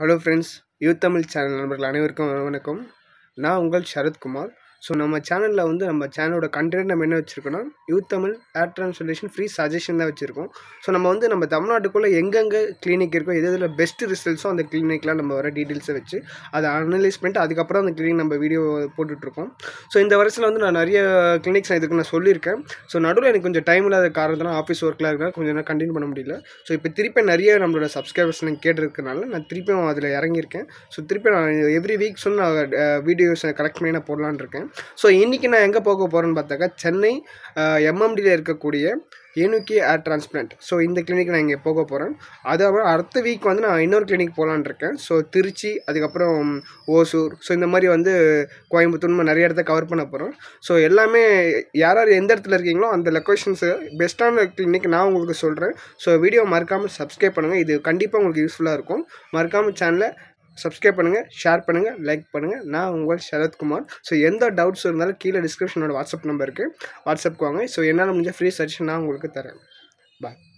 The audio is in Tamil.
hello friends youth Tamil channel நண்பர்கள் அனைவருக்கும் வணக்கம் நான் உங்கள் சரத்குமார் ஸோ நம்ம சேனலில் வந்து நம்ம சேனலோட கண்டென்ட் நம்ம என்ன வச்சுருக்கோன்னா youth Tamil hair transplantation free suggestion தான் வச்சுருக்கோம் ஸோ நம்ம வந்து நம்ம தமிழ்நாட்டுக்குள்ளே எங்கெங்கே கிளினிக் இருக்கோ எது எதில் பெஸ்ட் ரிசல்ட்ஸோ அந்த கிளினிக்லாம் நம்ம வர டீட்டெயில்ஸை வச்சு அதை அனலைஸ் பண்ணிட்டு அதுக்கப்புறம் அந்த கிளினிக் நம்ம வீடியோ போட்டுட்ருக்கோம் ஸோ இந்த வருஷத்தில் வந்து நான் நிறைய கிளினிக்ஸ் இதுக்கு நான் சொல்லியிருக்கேன் ஸோ நடுவில் எனக்கு கொஞ்சம் டைம் இல்லாத காரணத்தில் ஆஃபீஸ் ஒர்க்கில் இருக்கிற கொஞ்சம் நான் கண்டினியூ பண்ண முடியல ஸோ இப்போ திருப்பி நிறைய நம்மளோட சப்ஸ்கிரைபர்ஸ் நான் கேட்டிருக்கனால நான் திருப்பியும் அதில் இறங்கியிருக்கேன் ஸோ திருப்பி நான் எவ்ரி வீக்ஸும் நான் வீடியோஸை கலெக்ட் பண்ணி நான் போடலான் இருக்கேன் ஸோ இன்றைக்கி நான் எங்கே போக போகிறேன்னு பார்த்தாக்கா சென்னை எம்எம்டியில் இருக்கக்கூடிய ஏனுக்கி ஏர் டிரான்ஸ்பிளான்ட் ஸோ இந்த கிளினிக் நான் இங்கே போக போகிறேன் அதுக்கப்புறம் அடுத்த வீக் வந்து நான் இன்னொரு கிளினிக் போகலான் இருக்கேன் ஸோ திருச்சி அதுக்கப்புறம் ஓசூர் ஸோ இந்த மாதிரி வந்து கோயம்புத்தூர் நிறைய இடத்த கவர் பண்ண போகிறோம் ஸோ எல்லாமே யார் யார் எந்த இடத்துல இருக்கீங்களோ அந்த லொக்கேஷன்ஸு பெஸ்ட்டான கிளினிக் நான் உங்களுக்கு சொல்கிறேன் ஸோ வீடியோ மறக்காமல் சப்ஸ்கிரைப் பண்ணுங்கள் இது கண்டிப்பாக உங்களுக்கு யூஸ்ஃபுல்லாக இருக்கும் மறக்காமல் சேனலை சப்ஸ்கிரைப் பண்ணுங்கள் ஷேர் பண்ணுங்கள் லைக் பண்ணுங்கள் நான் உங்கள் சரத்குமார் ஸோ எந்த டவுட்ஸ் இருந்தாலும் கீழே டிஸ்கிரிப்ஷனோட வாட்ஸ்அப் நம்பருக்கு வாட்ஸ்அப்புக்கு வாங்க ஸோ என்னால் முடிஞ்ச ஃப்ரீ சஜஷன் நான் உங்களுக்கு தரேன் பாய்